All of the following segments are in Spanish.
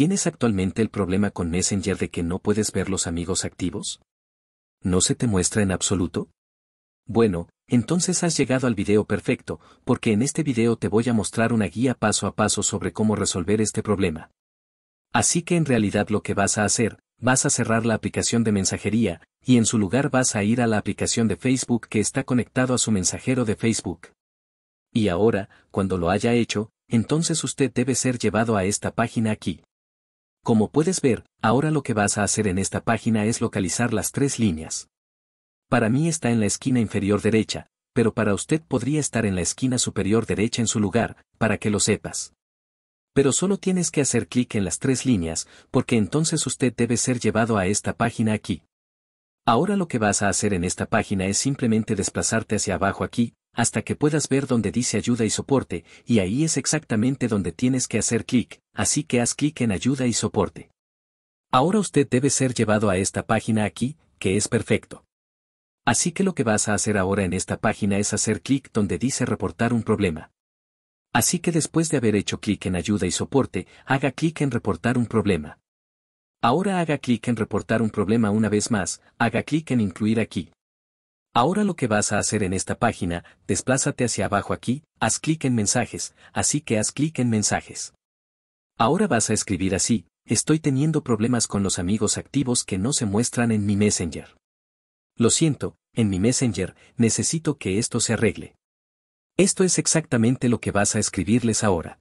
¿Tienes actualmente el problema con Messenger de que no puedes ver los amigos activos? ¿No se te muestra en absoluto? Bueno, entonces has llegado al video perfecto, porque en este video te voy a mostrar una guía paso a paso sobre cómo resolver este problema. Así que en realidad lo que vas a hacer, vas a cerrar la aplicación de mensajería, y en su lugar vas a ir a la aplicación de Facebook que está conectado a su mensajero de Facebook. Y ahora, cuando lo haya hecho, entonces usted debe ser llevado a esta página aquí. Como puedes ver, ahora lo que vas a hacer en esta página es localizar las tres líneas. Para mí está en la esquina inferior derecha, pero para usted podría estar en la esquina superior derecha en su lugar, para que lo sepas. Pero solo tienes que hacer clic en las tres líneas, porque entonces usted debe ser llevado a esta página aquí. Ahora lo que vas a hacer en esta página es simplemente desplazarte hacia abajo aquí, hasta que puedas ver donde dice ayuda y soporte, y ahí es exactamente donde tienes que hacer clic, así que haz clic en ayuda y soporte. Ahora usted debe ser llevado a esta página aquí, que es perfecto. Así que lo que vas a hacer ahora en esta página es hacer clic donde dice reportar un problema. Así que después de haber hecho clic en ayuda y soporte, haga clic en reportar un problema. Ahora haga clic en reportar un problema una vez más, haga clic en incluir aquí. Ahora lo que vas a hacer en esta página, desplázate hacia abajo aquí, haz clic en mensajes, así que haz clic en mensajes. Ahora vas a escribir así, estoy teniendo problemas con los amigos activos que no se muestran en mi Messenger. Lo siento, en mi Messenger, necesito que esto se arregle. Esto es exactamente lo que vas a escribirles ahora.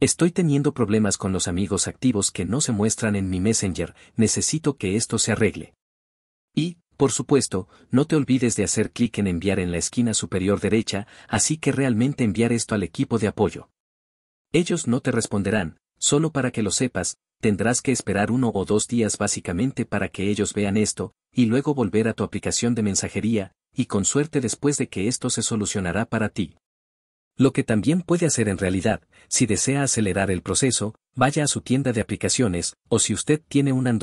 Estoy teniendo problemas con los amigos activos que no se muestran en mi Messenger, necesito que esto se arregle. Y, por supuesto, no te olvides de hacer clic en enviar en la esquina superior derecha, así que realmente enviar esto al equipo de apoyo. Ellos no te responderán, solo para que lo sepas, tendrás que esperar uno o dos días básicamente para que ellos vean esto, y luego volver a tu aplicación de mensajería, y con suerte después de que esto se solucionará para ti. Lo que también puede hacer en realidad, si desea acelerar el proceso, vaya a su tienda de aplicaciones, o si usted tiene un Android,